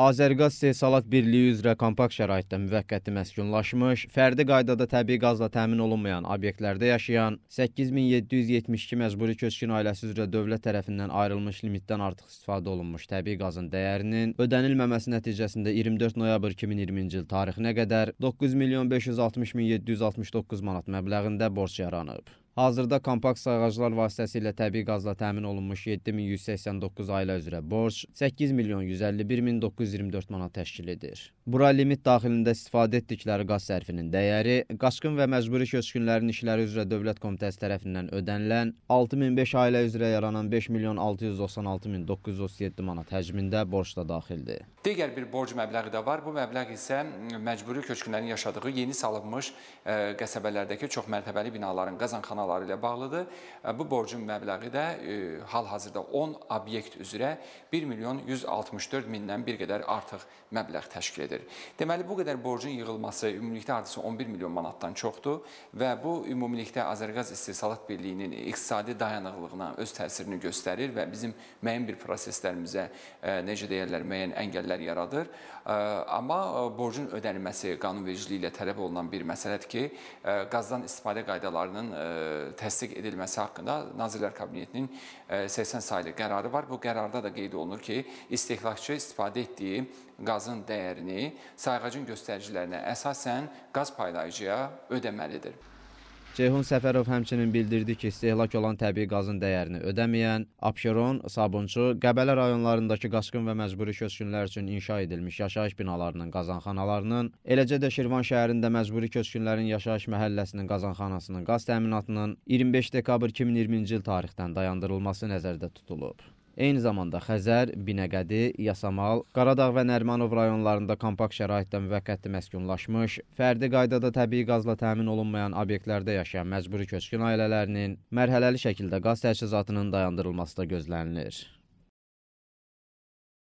Azərqaz İstehsalat Birliyi üzrə kompakt şəraitdə müvəqqəti məskunlaşmış, fərdi qaydada təbii qazla təmin olunmayan obyektlərdə yaşayan 8772 məcburi köçkün ailəsi üzrə dövlət tərəfindən ayrılmış limitdən artıq istifadə olunmuş təbii qazın dəyərinin ödənilməməsi nəticəsində 24 noyabr 2020-ci il tarixinə qədər 9 milyon 560 min 769 manat məbləğində borc yaranıb. Hazırda kompakt sayğaclar vasitəsilə təbii qazla təmin olunmuş 7189 ailə üzrə borc 8 milyon 151 min 924 manat təşkil edir. Bura limit daxilində istifadə etdikləri qaz sərfinin dəyəri qaçqın və məcburi köçkünlərin işləri üzrə Dövlət Komitəsi tərəfindən ödənilən 6005 ailə üzrə yaranan 5 milyon 696 min 937 manat həcmində borc da daxildir. Digər bir borc məbləği də var. Bu məbləğ isə məcburi köçkünlərin yaşadığı yeni salınmış e, qəsəbələrdəki çox mərtəbəli binaların qazanxanalarının avadanlıqları ilə bağlıdır. E, bu borcun məbləği də e, hal-hazırda 10 obyekt üzrə 1 milyon 164 mindən bir qədər artıq məbləğ təşkil edir. Deməli, bu qədər borcun yığılması ümumilikdə hardasa 11 milyon manatdan çoxdur və bu ümumilikdə Azərqaz İstehsalat Birliyinin iqtisadi dayanıqlığına öz təsirini göstərir və bizim müəyyən bir proseslərimizə, e, necə deyərlər, müəyyən əngəllər yaradır. Amma borcun ödənilməsi qanunvericiliyi ilə tələb olunan bir məsələdir ki, qazdan istifadə qaydalarının E, təsdiq edilməsi haqqında Nazirlər Kabinetinin 80 e, saylı qərarı var. Bu qərarda da qeyd olunur ki, istehlakçı istifadə etdiyi qazın dəyərini sayğacın göstəricilərinə əsasən qaz paylayıcıya ödəməlidir. Ceyhun Səfərov həmçinin bildirdi ki, istehlak olan təbii qazın dəyərini ödəməyən Abşeron, Sabunçu, Qəbələ rayonlarındakı qaçqın və məcburi köçkünlər üçün inşa edilmiş yaşayış binalarının qazanxanalarının, eləcə də Şirvan şəhərində məcburi köçkünlərin yaşayış məhəlləsinin qazanxanasının qaz təminatının 25 dekabr 2020-ci il tarixdən dayandırılması nəzərdə tutulub. Eyni zamanda Xəzər, Binəqədi, Yasamal, Qaradağ və Nərmanov rayonlarında kompakt şəraitdə müvəqqəti məskunlaşmış, fərdi qaydada təbii qazla təmin olunmayan obyektlərdə yaşayan məcburi köçkün ailələrinin mərhələli şəkildə qaz təchizatının dayandırılması da gözlənilir.